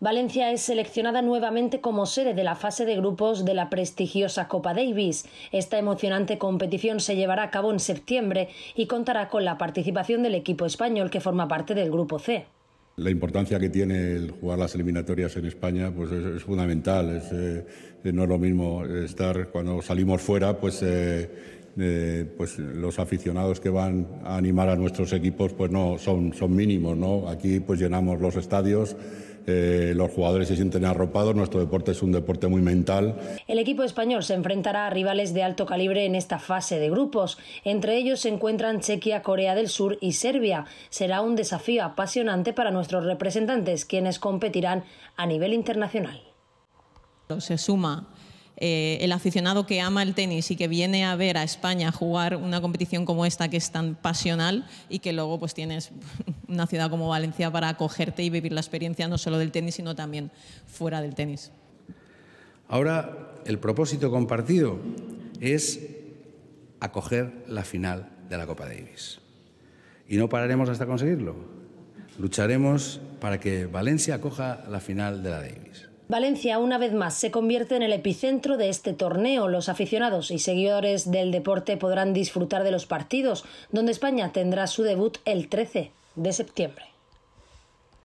Valencia es seleccionada nuevamente como sede de la fase de grupos de la prestigiosa Copa Davis. Esta emocionante competición se llevará a cabo en septiembre y contará con la participación del equipo español que forma parte del Grupo C. La importancia que tiene el jugar las eliminatorias en España pues es, fundamental. Es, eh, no es lo mismo estar cuando salimos fuera, pues eh, eh, pues los aficionados que van a animar a nuestros equipos pues no son, mínimos, ¿no? Aquí pues llenamos los estadios. Eh, los jugadores se sienten arropados, nuestro deporte es un deporte muy mental. El equipo español se enfrentará a rivales de alto calibre en esta fase de grupos. Entre ellos se encuentran Chequia, Corea del Sur y Serbia. Será un desafío apasionante para nuestros representantes, quienes competirán a nivel internacional. Se suma eh, el aficionado que ama el tenis y que viene a ver a España jugar una competición como esta que es tan pasional y que luego pues tienes una ciudad como Valencia para acogerte y vivir la experiencia no solo del tenis sino también fuera del tenis. Ahora el propósito compartido es acoger la final de la Copa Davis. Y no pararemos hasta conseguirlo. Lucharemos para que Valencia acoja la final de la Davis. Valencia una vez más se convierte en el epicentro de este torneo. Los aficionados y seguidores del deporte podrán disfrutar de los partidos, donde España tendrá su debut el 13 de septiembre.